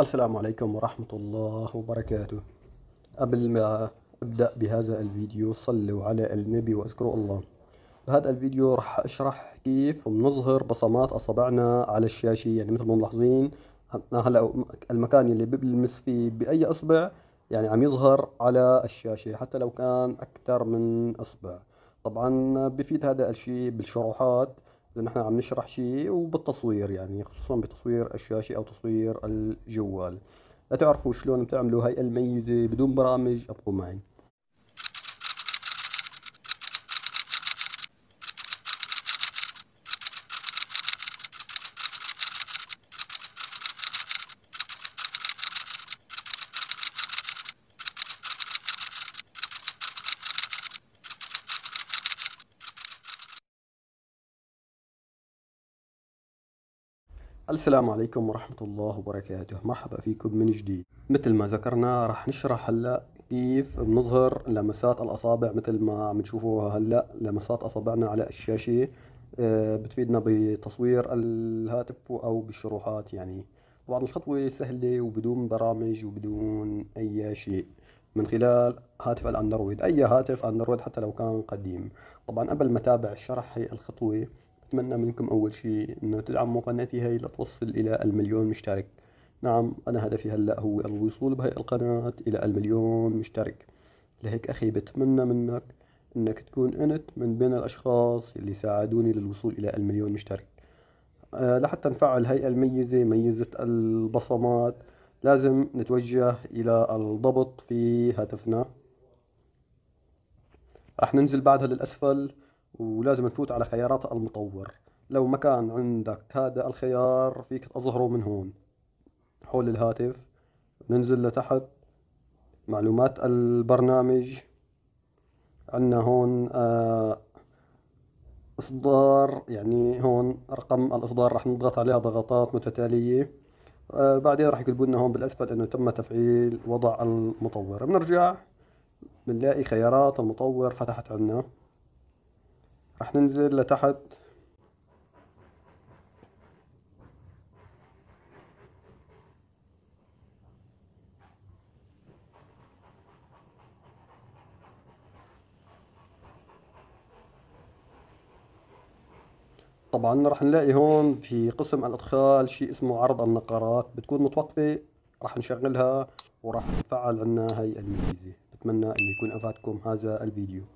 السلام عليكم ورحمة الله وبركاته قبل ما أبدأ بهذا الفيديو صلوا على النبي واذكروا الله بهذا الفيديو راح أشرح كيف بنظهر بصمات أصابعنا على الشاشة يعني مثل ما ملاحظين هلا المكان اللي بلمس فيه بأي أصبع يعني عم يظهر على الشاشة حتى لو كان أكثر من أصبع طبعا بفيد هذا الشيء بالشروحات اذا نحن عم نشرح شيء وبالتصوير يعني خصوصا بتصوير الشاشه او تصوير الجوال لا تعرفوا شلون بتعملوا هاي الميزه بدون برامج ابقوا معي السلام عليكم ورحمة الله وبركاته مرحبا فيكم من جديد مثل ما ذكرنا راح نشرح هلا كيف بنظهر لمسات الأصابع مثل ما عم تشوفوها هلا لمسات أصابعنا على الشاشة آه، بتفيدنا بتصوير الهاتف أو بالشروحات يعني طبعا الخطوة سهلة وبدون برامج وبدون أي شيء من خلال هاتف الأندرويد أي هاتف أندرويد حتى لو كان قديم طبعا قبل ما تابع الشرح هي الخطوة أتمنى منكم أول شيء أنه تدعموا قناتي هاي لتوصل إلى المليون مشترك نعم أنا هدفي هلأ هو الوصول بهاي القناة إلى المليون مشترك لهيك أخي بتمنى منك أنك تكون أنت من بين الأشخاص اللي ساعدوني للوصول إلى المليون مشترك أه لحتى نفعل هاي الميزة ميزة البصمات لازم نتوجه إلى الضبط في هاتفنا رح ننزل بعدها للأسفل ولازم نفوت على خيارات المطور لو ما كان عندك هذا الخيار فيك تظهره من هون حول الهاتف ننزل لتحت معلومات البرنامج عندنا هون آه، اصدار يعني هون رقم الاصدار راح نضغط عليها ضغطات متتاليه آه، بعدين راح يكتبوا لنا هون بالاسفل انه تم تفعيل وضع المطور بنرجع بنلاقي خيارات المطور فتحت عنا ننزل لتحت طبعا راح نلاقي هون في قسم الادخال شيء اسمه عرض النقرات بتكون متوقفه راح نشغلها وراح نفعل عنا هاي الميزه بتمنى انه يكون افادكم هذا الفيديو